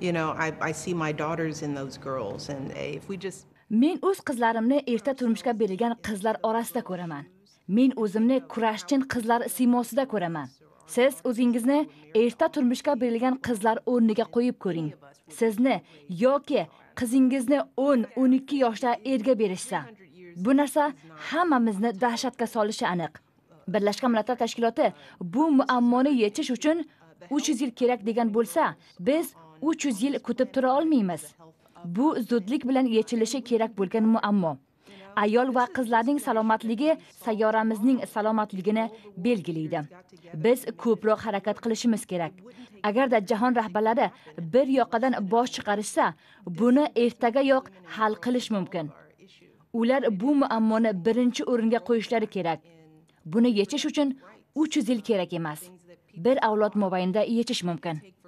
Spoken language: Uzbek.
You know, I, I see my daughters in those girls, and eh, if we just men o'z qizlarimni erta turmushga berilgan qizlar orasida ko'raman men o'zimni kurashchin qizlar siymosida ko'raman siz o'zingizni erta turmushga berilgan qizlar o'rniga qo'yib ko'ring sizni yoki qizingizni 10-12 yoshda erga berishsa bu narsa hammamizni dahshatga solishi aniq birlashgan millatlar tashkiloti bu muammoni yechish uchun 300 yil kerak degan bo'lsa biz 300 yil kutib tura olmaymiz bu zudlik bilan yechilishi kerak bo'lgan muammo ayol va qizlarning salomatligi sayyoramizning salomatligini belgilaydi biz ko'proq harakat qilishimiz kerak agarda jahon rahbarlari bir yoqadan bosh chiqarishsa buni yo'q hal qilish mumkin ular bu muammoni birinchi o'ringa qo'yishlari kerak buni yechish uchun 300 yil kerak emas bir avlod mobaynida yechish mumkin